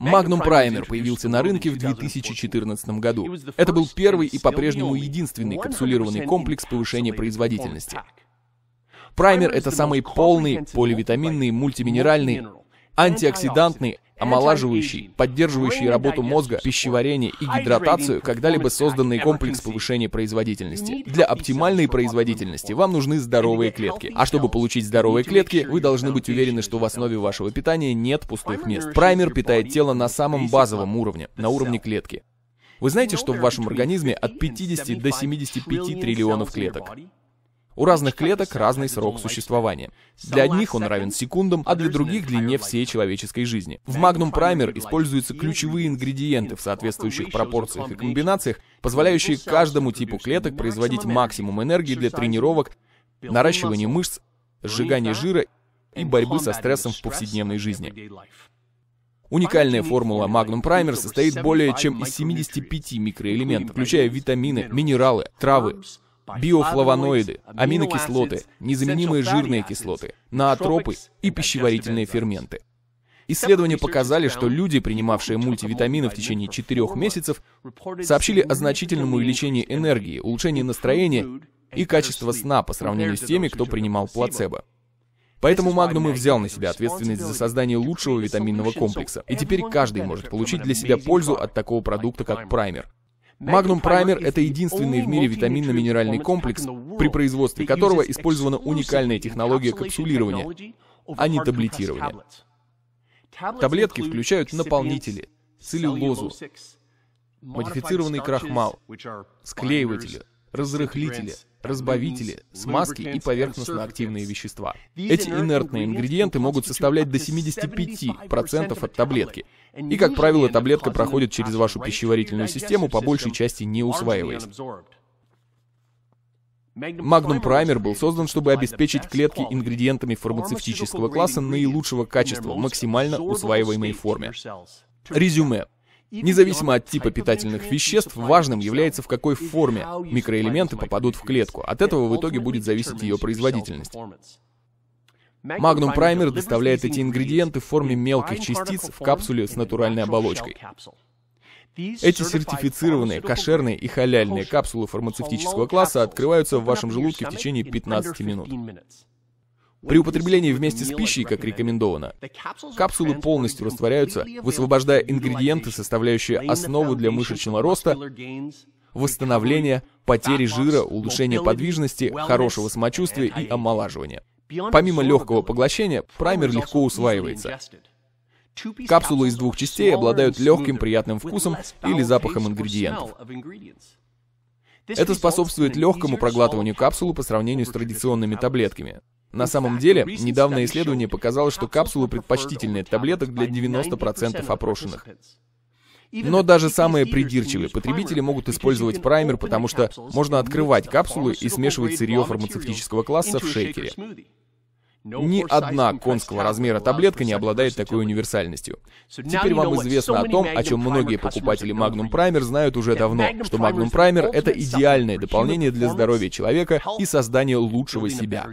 Magnum Primer появился на рынке в 2014 году. Это был первый и по-прежнему единственный капсулированный комплекс повышения производительности. Праймер — это самый полный поливитаминный, мультиминеральный, антиоксидантный, омолаживающий, поддерживающий работу мозга, пищеварение и гидратацию, когда-либо созданный комплекс повышения производительности. Для оптимальной производительности вам нужны здоровые клетки. А чтобы получить здоровые клетки, вы должны быть уверены, что в основе вашего питания нет пустых мест. Праймер питает тело на самом базовом уровне, на уровне клетки. Вы знаете, что в вашем организме от 50 до 75 триллионов клеток? У разных клеток разный срок существования. Для одних он равен секундам, а для других длине всей человеческой жизни. В Magnum Primer используются ключевые ингредиенты в соответствующих пропорциях и комбинациях, позволяющие каждому типу клеток производить максимум энергии для тренировок, наращивания мышц, сжигания жира и борьбы со стрессом в повседневной жизни. Уникальная формула Magnum Primer состоит более чем из 75 микроэлементов, включая витамины, минералы, травы, биофлавоноиды, аминокислоты, незаменимые жирные кислоты, наотропы и пищеварительные ферменты. Исследования показали, что люди, принимавшие мультивитамины в течение четырех месяцев, сообщили о значительном увеличении энергии, улучшении настроения и качества сна по сравнению с теми, кто принимал плацебо. Поэтому Магнум и взял на себя ответственность за создание лучшего витаминного комплекса. И теперь каждый может получить для себя пользу от такого продукта, как праймер – Магнум Primer — это единственный в мире витаминно-минеральный комплекс, при производстве которого использована уникальная технология капсулирования, а не таблетирования. Таблетки включают наполнители, целлюлозу, модифицированный крахмал, склеиватели, разрыхлители, разбавители, смазки и поверхностно-активные вещества. Эти инертные ингредиенты могут составлять до 75% от таблетки. И, как правило, таблетка проходит через вашу пищеварительную систему, по большей части не усваиваясь. Magnum Primer был создан, чтобы обеспечить клетки ингредиентами фармацевтического класса наилучшего качества в максимально усваиваемой форме. Резюме. Независимо от типа питательных веществ, важным является в какой форме микроэлементы попадут в клетку. От этого в итоге будет зависеть ее производительность. Magnum Primer доставляет эти ингредиенты в форме мелких частиц в капсуле с натуральной оболочкой. Эти сертифицированные, кошерные и халяльные капсулы фармацевтического класса открываются в вашем желудке в течение 15 минут. При употреблении вместе с пищей, как рекомендовано, капсулы полностью растворяются, высвобождая ингредиенты, составляющие основу для мышечного роста, восстановления, потери жира, улучшения подвижности, хорошего самочувствия и омолаживания. Помимо легкого поглощения, праймер легко усваивается. Капсулы из двух частей обладают легким приятным вкусом или запахом ингредиентов. Это способствует легкому проглатыванию капсулы по сравнению с традиционными таблетками. На самом деле, недавнее исследование показало, что капсулы предпочтительны таблеток для 90% опрошенных. Но даже самые придирчивые потребители могут использовать праймер, потому что можно открывать капсулы и смешивать сырье фармацевтического класса в шейкере. Ни одна конского размера таблетка не обладает такой универсальностью. Теперь вам известно о том, о чем многие покупатели Magnum Primer знают уже давно, что Magnum Primer — это идеальное дополнение для здоровья человека и создания лучшего себя.